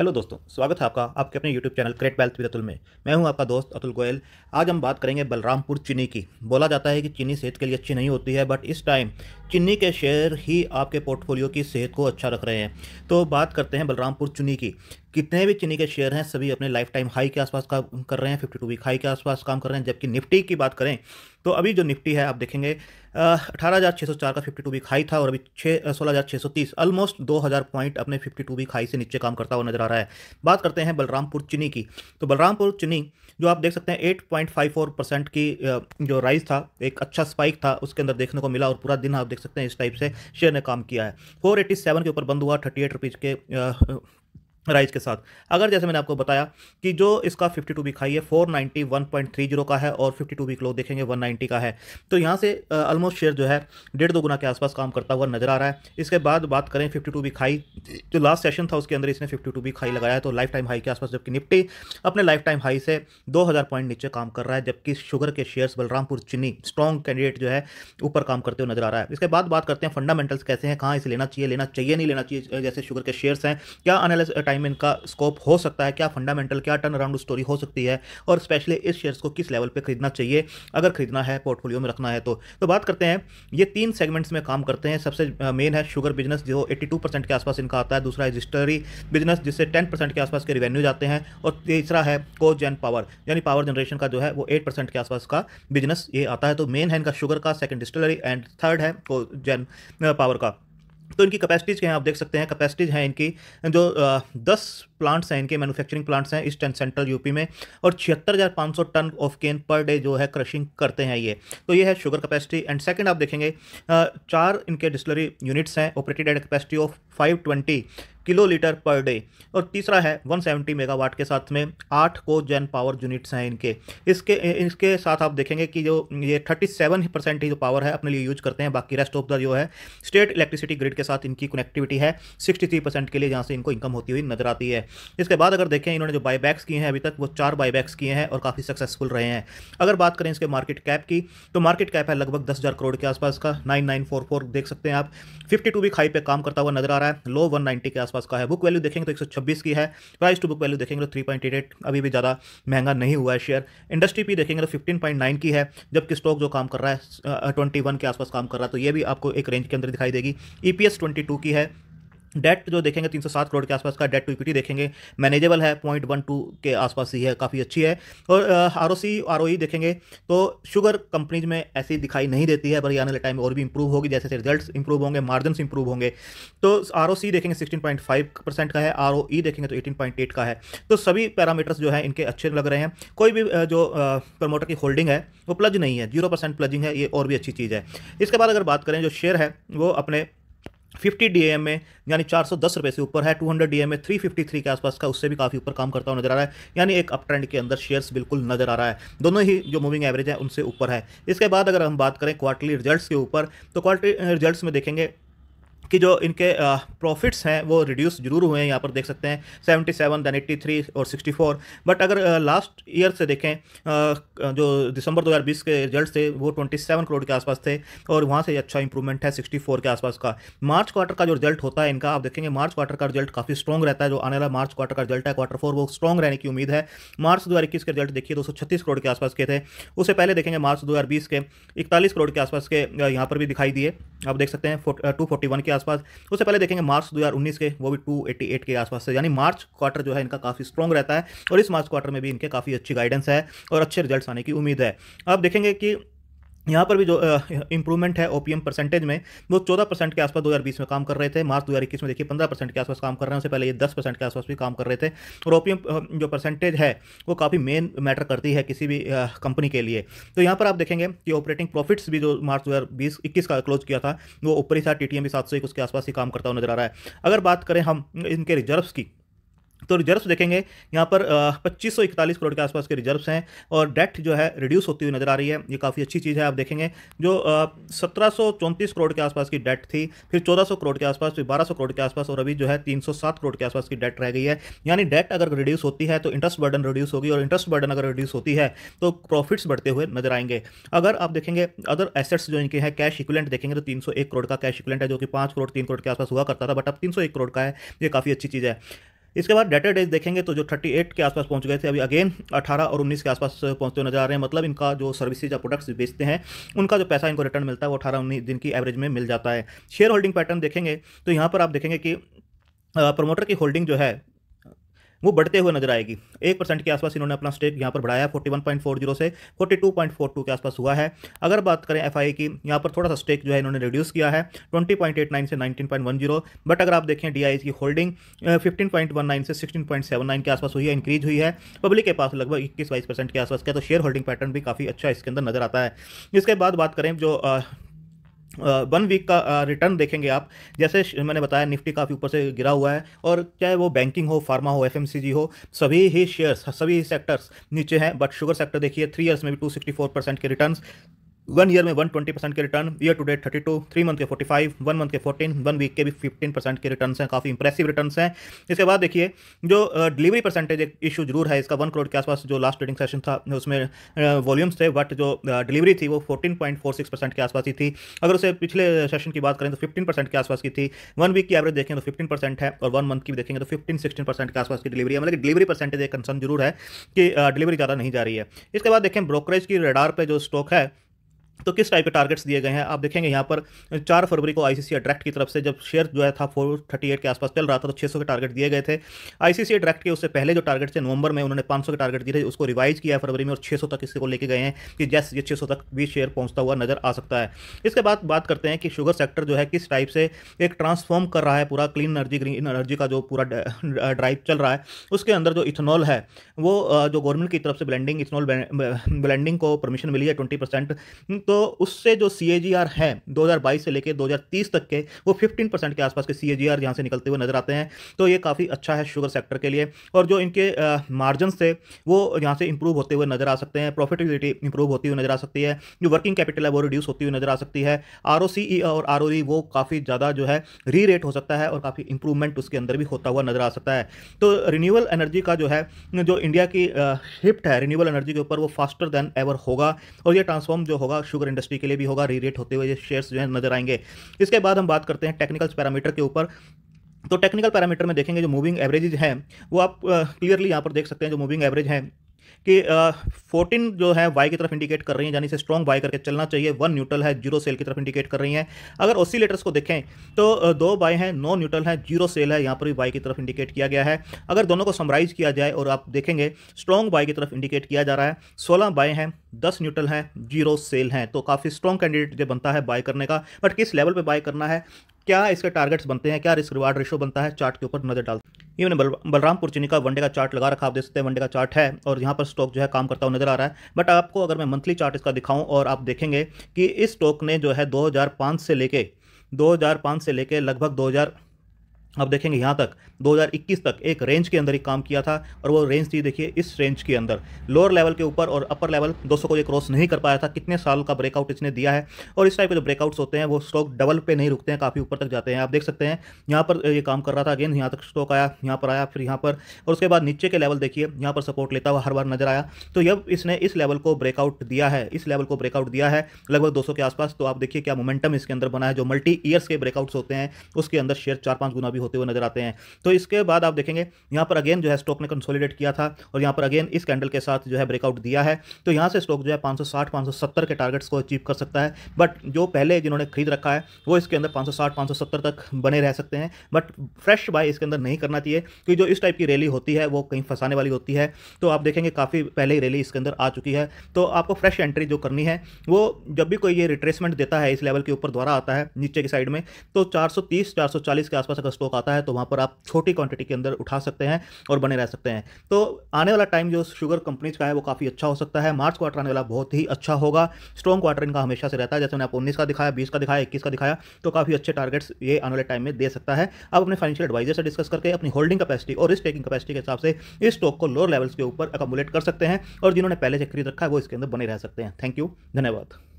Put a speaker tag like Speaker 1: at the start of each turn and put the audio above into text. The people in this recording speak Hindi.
Speaker 1: हेलो दोस्तों स्वागत है आपका आपके अपने YouTube channel create wealth with Atul में मैं हूं आपका दोस्त अतुल गोयल आज हम बात करेंगे बलरामपुर चीनी की बोला जाता है कि चीनी सेहत के लिए अच्छी नहीं होती है बट इस टाइम चीनी के शेयर ही आपके पोर्टफोलियो की सेहत को अच्छा रख रहे हैं तो बात करते हैं बलरामपुर चीनी की कितने भी चीनी के शेयर हैं सभी अपने लाइफ टाइम हाई के आसपास काम कर रहे हैं फिफ्टी टू वीक हाई के आसपास काम कर रहे हैं जबकि निफ्टी की बात करें तो अभी जो निफ्टी है आप देखेंगे अठारह हज़ार छः सौ चार का फिफ्टी टू वीक हाई था और अभी छः सोलह हज़ार छः सौ तीस ऑलमोस्ट दो हज़ार पॉइंट अपने फिफ्टी टू वीक हाई से नीचे काम करता हुआ नजर आ रहा है बात करते हैं बलरामपुर चीनी की तो बलरामपुर चीनी जो आप देख सकते हैं eight point five four percent की जो राइज था एक अच्छा स्पाइक था उसके अंदर देखने को मिला और पूरा दिन आप देख सकते हैं इस टाइप से शेयर ने काम किया है फोर एटी सेवन के ऊपर बंद हुआ थर्टी एट रुपीज़ के राइज के साथ अगर जैसे मैंने आपको बताया कि जो इसका 52 वीक हाई है 491.30 का है और 52 वीक लो देखेंगे 190 का है तो यहाँ से ऑलमोस्ट शेयर जो है डेढ़ दो गुना के आसपास काम करता हुआ नजर आ रहा है इसके बाद बात करें 52 वीक हाई जो लास्ट सेशन था उसके अंदर इसने 52 वीक हाई लगाया तो लाइफ टाइम हाई के आसपास जबकि निफ्टी अपने लाइफ टाइम हाई से दो पॉइंट नीचे काम कर रहा है जबकि शुगर के शेयर्स बलरामपुर चीनी स्ट्रॉन्ग कैंडिडेट जो है ऊपर काम करते हुए नजर आ रहा है इसके बाद बात करते हैं फंडामेंटल्स कैसे हैं कहाँ इसे लेना चाहिए लेना चाहिए नहीं लेना चाहिए जैसे शुगर के शेयर्स हैं क्या अनालिस टाइम इनका स्कोप हो सकता है क्या फंडामेंटल क्या टर्न अराउंड स्टोरी हो सकती है और स्पेशली इस शेयर्स को किस लेवल पर खरीदना चाहिए अगर खरीदना है पोर्टफोलियो में रखना है तो तो बात करते हैं ये तीन सेगमेंट्स में काम करते हैं सबसे मेन है शुगर बिजनेस जो एट्टी परसेंट के आसपास इनका आता है दूसरा है रजिस्टरी बिजनेस जिससे टेन परसेंट के आसपास के रिवेन्यू जाते हैं और तीसरा है को जैन पावर यानी पावर जनरेशन का जो है वो एट परसेंट के आसपास का बिजनेस ये आता है तो मेन है इनका शुगर का सेकेंड डिस्टलरी एंड थर्ड है को जैन पावर का तो इनकी कैपेसिटीज़ के हैं आप देख सकते हैं कैपेसिटीज़ हैं इनकी जो दस प्लांट्स हैं इनके मैन्युफैक्चरिंग प्लांट्स हैं ईस्ट एंड सेंट्रल यूपी में और छिहत्तर ton of cane per day जो है क्रशिंग करते हैं ये तो ये है शुगर कैपेसिटी एंड सेकेंड आप देखेंगे चार इनके डिस्लरी यूनिट्स हैं operated at capacity of five twenty kilo litre per day और तीसरा है 170 मेगावाट के साथ में आठ को जैन पावर यूनिट्स हैं इनके इसके इसके साथ आप देखेंगे कि जो ये 37 परसेंट ही जो पावर है अपने लिए यूज करते हैं बाकी रेस्ट ऑफ द जो है स्टेट इलेक्ट्रिसिटी ग्रिड के साथ इनकी कनेक्टिविटी है 63 परसेंट के लिए जहाँ से इनको इनकम होती हुई नजर आती है इसके बाद अगर देखें इन्होंने जो बायबैक्स किए हैं अभी तक वो चार बायबैक्स किए हैं और काफ़ी सक्सेसफुल रहे हैं अगर बात करें इसके मार्केट कैप की तो मार्केट कैप है लगभग दस हज़ार करोड़ के आसपास का नाइन नाइन फोर फोर देख सकते हैं आप फिफ्टी टू भी खाई पर काम करता हुआ नजर आ रहा है लो वन नाइन्टी के आसपास का है बुक वैल्यू देखेंगे तो एक सौ छब्बीस की है प्राइस टू बुक वैल्यू देखेंगे तो थ्री पॉइंट एट एट अभी भी ज़्यादा महंगा नहीं हुआ है शेयर इंडस्ट्री भी देखेंगे तो फिफ्टीन पॉइंट नाइन की है जबकि स्टॉक जो काम कर रहा है ट्वेंटी वन के आसपास काम कर रहा है तो ये भी आपको एक रेंज के अंदर दिखाई देगी E P S twenty two की है डेट जो देखेंगे 307 करोड़ के आसपास का डेट टू इक्विटी देखेंगे मैनेजेबल है पॉइंट वन टू के आसपास ही है काफ़ी अच्छी है और R O C R O ई देखेंगे तो शुगर कंपनीज में ऐसी दिखाई नहीं देती है बल्कि आने वाले टाइम में और भी इंप्रूव होगी जैसे रिजल्ट इंप्रूव होंगे मार्जिन इंप्रूव होंगे तो आर ओ सी देखेंगे सिक्सटीन पॉइंट फाइव परसेंट का है आर ओ ई देखेंगे तो एटीन पॉइंट एट का है तो सभी पैरामीटर्स जो है इनके अच्छे लग रहे हैं कोई भी जो प्रमोटर की होल्डिंग है वो प्लज नहीं है जीरो परसेंट प्लजिंग है ये और भी अच्छी चीज़ है इसके बाद अगर बात करें जो शेयर है वो अपने फिफ्टी डी एम में यानी चार सौ दस से ऊपर है टू हंड्रेड डी एम में थ्री फिफ्टी थ्री के आसपास का उससे भी काफ़ी ऊपर काम करता हुआ नजर आ रहा है यानी एक अप ट्रेंड के अंदर शेयर्स बिल्कुल नजर आ रहा है दोनों ही जो मूविंग एवरेज है उनसे ऊपर है इसके बाद अगर हम बात करें क्वार्टरली रिजल्ट्स के ऊपर तो क्वार्टरली रिजल्ट्स में देखेंगे कि जो इनके प्रॉफिट्स हैं वो रिड्यूस जरूर हुए हैं यहाँ पर देख सकते हैं seventy seven than eighty three और सिक्सटी फोर बट अगर लास्ट ईयर से देखें जो दिसंबर 2020 के रिजल्ट थे वो ट्वेंटी सेवन करोड़ के आसपास थे और वहाँ से अच्छा इंप्रूवमेंट है सिक्सटी फोर के आसपास का मार्च क्वार्टर का जो रिजल्ट होता है इनका आप देखेंगे मार्च क्वार्टर का रिजल्ट काफ़ी स्ट्रॉग रहता है जो आने वाला मार्च क्वार्टर का रिजल्ट है क्वार्टर फोर वो स्ट्रॉग रहने की उम्मीद है मार्च दो के रिजल्ट देखिए दो करोड़ के आसपास के थे उससे पहले देखेंगे मार्च दो के इकतालीस करोड़ के आसपास के यहाँ पर भी दिखाई दिए आप देख सकते हैं टू फोर्टी वन के आसपास उससे पहले देखेंगे मार्च 2019 के वो भी 288 के आसपास से यानी मार्च क्वार्टर जो है इनका काफ़ी स्ट्रॉन्ग रहता है और इस मार्च क्वार्टर में भी इनके काफ़ी अच्छी गाइडेंस है और अच्छे रिजल्ट आने की उम्मीद है अब देखेंगे कि यहाँ पर भी जो इंप्रूवमेंट है ओपीएम परसेंटेज में वो चौदह परसेंट के आसपास 2020 में काम कर रहे थे मार्च 2021 में देखिए पंद्रह परसेंट के आसपास काम कर रहे हैं उससे पहले ये दस परसेंट के आसपास भी काम कर रहे थे और ओपीएम जो परसेंटेज है वो काफ़ी मेन मैटर करती है किसी भी कंपनी के लिए तो यहाँ पर आप देखेंगे कि ऑपरेटिंग प्रॉफिट्स भी जो मार्च दो हज़ार का क्लोज किया था वो ऊपर ही था टी टी उसके आसपास ही काम करता हुआ नजर आ रहा है अगर बात करें हम इनके रिजर्व्स की तो रिजर्व्स देखेंगे यहाँ पर पच्चीस सौ इकतालीस करोड़ के आसपास के रिजर्व्स हैं और डेट जो है रिड्यूस होती हुई नजर आ रही है ये काफ़ी अच्छी चीज़ है आप देखेंगे जो सत्रह सौ चौंतीस करोड़ के आसपास की डेट थी फिर चौदह सौ करोड़ के आसपास फिर बारह सौ करोड़ के आसपास और अभी जो है तीन सौ सात करोड़ के आसपास की डेट रह गई है यानी डेट अगर रिड्यूस होती है तो इंटरेस्ट बर्डन रिड्यूस होगी और इंटरेस्ट बर्डन अगर रिड्यूस होती है तो प्रॉफिट्स बढ़ते हुए नजर आएंगे अगर आप देखेंगे अदर एसेट्स जो इनके हैं कैश इक्वलेंट देखेंगे तो तीन सौ एक करोड़ का कैश इक्वलेंट है जो कि पाँच करोड़ तीन करोड़ के आसपास हुआ करता था बट अब तीन सौ एक करोड़ का है ये काफ़ी अच्छी चीज़ है इसके बाद डेटा डेज देखेंगे तो जो 38 के आसपास पहुंच गए थे अभी अगेन 18 और 19 के आसपास पहुंचते नजर आ रहे हैं मतलब इनका जो सर्विसेज या प्रोडक्ट्स बेचते हैं उनका जो पैसा इनको रिटर्न मिलता है वो अठारह उन्नीस दिन की एवरेज में मिल जाता है शेयर होल्डिंग पैटर्न देखेंगे तो यहाँ पर आप देखेंगे कि प्रमोटर की होल्डिंग जो है वो बढ़ते हुए नजर आएगी एक परसेंट के आसपास इन्होंने अपना स्टेक यहाँ पर बढ़ाया forty one point four zero से forty two point four two के आसपास हुआ है अगर बात करें एफ की यहाँ पर थोड़ा सा स्टेक जो है इन्होंने रिड्यूस किया है ट्वेंटी पॉइंट एट नाइन से nineteen point one zero but अगर आप देखें डी की holding fifteen point one nine से सिक्सटीन पॉइंट सेवन नाइन के आसपास हुई है इंक्रीज हुई है पब्लिक के पास लगभग इक्कीस बाईस परसेंट के आसपास का तो शेयर होल्डिंग पैटर्न भी काफ़ी अच्छा इसके अंदर नजर आता है इसके बाद बात करें जो वन वीक का रिटर्न देखेंगे आप जैसे मैंने बताया निफ्टी काफ़ी ऊपर से गिरा हुआ है और चाहे वो बैंकिंग हो फार्मा हो एफएमसीजी हो सभी ही शेयर्स सभी ही सेक्टर्स नीचे हैं बट शुगर सेक्टर देखिए थ्री ईयर्स में भी टू सिक्सटी फोर परसेंट के रिटर्न वन ईयर में वन ट्वेंटी परसेंट के return year to date thirty two three month के फोर्टी फाइव वन मंथ के फोर्टीन वन वीक के भी फिफ्टीन परसेंट के रिटर्न हैं काफ़ी इंप्रेसिव रिटर्न हैं इसके बाद देखिए जो डिलीवरी परसेंटेज एक इशू जरूर है इसका वन करोड़ के आसपास जो लास्ट ट्रेडिंग सेशन था उसमें वॉल्यूम्स थे बट जो डिलीवरी थी वो fourteen point four six percent के आसपास ही थी अगर उसे पिछले सेशन की बात करें तो फिफ्टीन परसेंट के आसपास की थी वन वीक की एवरेज देखें तो फिफ्टीन परसेंट है और वन मंथ की देखेंगे तो फिफ्टीन सिक्सटीन परसेंट के आसपास की डिलीवरी है मतलब डिलीवरी परसेंटेज एक कंसर्न जरूर है कि डिलीवरी ज़्यादा नहीं जा रही है इसके बाद देखें ब्रोकरेज की रेडार पर जो स्टॉक है तो किस टाइप के टारगेट्स दिए गए हैं आप देखेंगे यहाँ पर चार फरवरी को आईसीसी अट्रैक्ट की तरफ से जब शेयर जो है था फोर थर्टी एट के आसपास चल रहा था तो छः सौ के टारगेट दिए गए थे आईसीसी अट्रैक्ट के उससे पहले जो टारगेट थे नवंबर में उन्होंने पाँच सौ के टारगेट दिए थे उसको रिवाइज किया फरवरी में और छः सौ तक इसको लेके गए हैं कि जैस ये छः सौ तक भी शेयर पहुँचता हुआ नजर आ सकता है इसके बाद बात करते हैं कि शुगर सेक्टर जो है किस टाइप से एक ट्रांसफॉर्म कर रहा है पूरा क्लीन एनर्जी ग्रीन एनर्जी का जो पूरा ड्राइव चल रहा है उसके अंदर जो इथेनॉल है वो जो गवर्नमेंट की तरफ से ब्लेंडिंग इथेनॉल ब्लैंडिंग को परमिशन मिली है ट्वेंटी परसेंट तो उससे जो सी है 2022 से लेकर 2030 तक के वो 15 परसेंट के आसपास के सी ए जी आर यहाँ से निकलते हुए नजर आते हैं तो ये काफ़ी अच्छा है शुगर सेक्टर के लिए और जो इनके मार्जिन थे वो यहाँ से इंप्रूव होते हुए नजर आ सकते हैं प्रॉफिटेबिलिटी इंप्रूव होती हुई नजर आ सकती है जो वर्किंग कैपिटल है वो रिड्यूस होती हुई नजर आ सकती है आर e और आर e वो काफ़ी ज़्यादा जो है री रेट हो सकता है और काफ़ी इंप्रूवमेंट उसके अंदर भी होता हुआ नजर आ सकता है तो रिन्यूअल एनर्जी का जो है जो इंडिया की शिफ्ट है रिन्यूअल एनर्जी के ऊपर वो फास्टर देन एवर होगा और ये ट्रांसफॉर्म जो होगा शुगर इंडस्ट्री के लिए भी होगा री रेट होते हुए शेयर्स जो है नजर आएंगे इसके बाद हम बात करते हैं टेक्निकल्स पैरामीटर के ऊपर तो टेक्निकल पैरामीटर में देखेंगे जो मूविंग एवरेजेज हैं वो आप क्लियरली यहाँ पर देख सकते हैं जो मूविंग एवरेज हैं कि फोर्टीन जो है वाई की तरफ इंडिकेट कर रही है यानी से स्ट्रॉन्ग बाय करके चलना चाहिए वन न्यूट्रल है जीरो सेल की तरफ इंडिकेट कर रही है अगर ऑसिलेटर्स को देखें तो दो बाय हैं नो न्यूट्रल है जीरो सेल है यहाँ पर भी बाई की तरफ इंडिकेट किया गया है अगर दोनों को समराइज किया जाए और आप देखेंगे स्ट्रॉन्ग बाई की तरफ इंडिकेट किया जा रहा है सोलह बाय हैं दस न्यूट्रल हैं जीरो सेल हैं तो काफ़ी स्ट्रॉन्ग कैंडिडेट जो बनता है बाय करने का बट किस लेवल पर बाय करना है क्या इसके टारगेट्स बनते हैं क्या रिस्क रिवार्ड रेशो बनता है चार्ट के ऊपर नजर डाल हैं इवन बल, बलरामपुर चीनी का वनडे का चार्ट लगा रखा आप देख सकते हैं वनडे का चार्ट है और यहाँ पर स्टॉक जो है काम करता हुआ नजर आ रहा है बट आपको अगर मैं मंथली चार्ट इसका दिखाऊं और आप देखेंगे कि इस स्टॉक ने जो है दो से लेके दो से लेके लगभग दो आप देखेंगे यहाँ तक 2021 तक एक रेंज के अंदर ही काम किया था और वो रेंज थी देखिए इस रेंज के अंदर लोअर लेवल के ऊपर और अपर लेवल 200 को ये क्रॉस नहीं कर पाया था कितने साल का ब्रेकआउट इसने दिया है और इस टाइप के जो ब्रेकआउट्स होते हैं वो स्टॉक डबल पे नहीं रुकते हैं काफ़ी ऊपर तक जाते हैं आप देख सकते हैं यहाँ पर ये काम कर रहा था अगेन यहाँ तक स्टॉक आया यहाँ पर आया फिर यहाँ पर और उसके बाद नीचे के लेवल देखिए यहाँ पर सपोर्ट लेता हुआ हर बार नजर आया तो जब इसने इस लेवल को ब्रेकआउट दिया है इस लेवल को ब्रेकआउट दिया है लगभग दो के आसपास तो आप देखिए क्या मोमेंटम इसके अंदर बना है जो मल्टी ईयर्स के ब्रेकआउट्स होते हैं उसके अंदर शेयर चार पाँच गुना भी भी होते हुए नजर आते हैं तो इसके बाद आप देखेंगे यहाँ पर अगेन जो है स्टॉक ने कंसोलिडेट किया था और यहाँ पर अगेन इस कैंडल के साथ जो है ब्रेकआउट दिया है तो यहाँ से स्टॉक जो है 560 सौ के टारगेट्स को अचीव कर सकता है बट जो पहले जिन्होंने खरीद रखा है वो इसके अंदर 560 सौ तक बने रह सकते हैं बट फ्रेश बाय इसके अंदर नहीं करना चाहिए क्योंकि जो इस टाइप की रैली होती है वो कहीं फंसाने वाली होती है तो आप देखेंगे काफ़ी पहले ही रैली इसके अंदर आ चुकी है तो आपको फ्रेश एंट्री जो करनी है वो जब भी कोई ये रिट्रेसमेंट देता है इस लेवल के ऊपर द्वारा आता है नीचे की साइड में तो 430 440 के आसपास अगर स्टॉक स्टॉक आता है तो वहाँ पर आप छोटी क्वांटिटी के अंदर उठा सकते हैं और बने रह सकते हैं तो आने वाला टाइम जो शुगर कंपनीज का है वो काफ़ी अच्छा हो सकता है मार्च क्वार्टर आने वाला बहुत ही अच्छा होगा स्ट्रॉन्ग क्वार्टर इनका हमेशा से रहता है जैसे मैंने आप उन्नीस का दिखाया बीस का दिखाया इक्कीस का दिखाया तो काफ़ी अच्छे टारगेट्स ये आने वाले टाइम में दे सकता है आप अपने फाइनेंशियल एडवाइजर से डिस्कस करके अपनी होल्डिंग कैपेसिटी और रिस्क टेकिंग कपैसिटी के हिसाब से इस स्टॉक को लोअर लेवल्स के ऊपर अकोमोलेट कर सकते हैं और जिन्होंने पहले से खरीद रखा है वो इसके अंदर बने रह सकते हैं थैंक यू धन्यवाद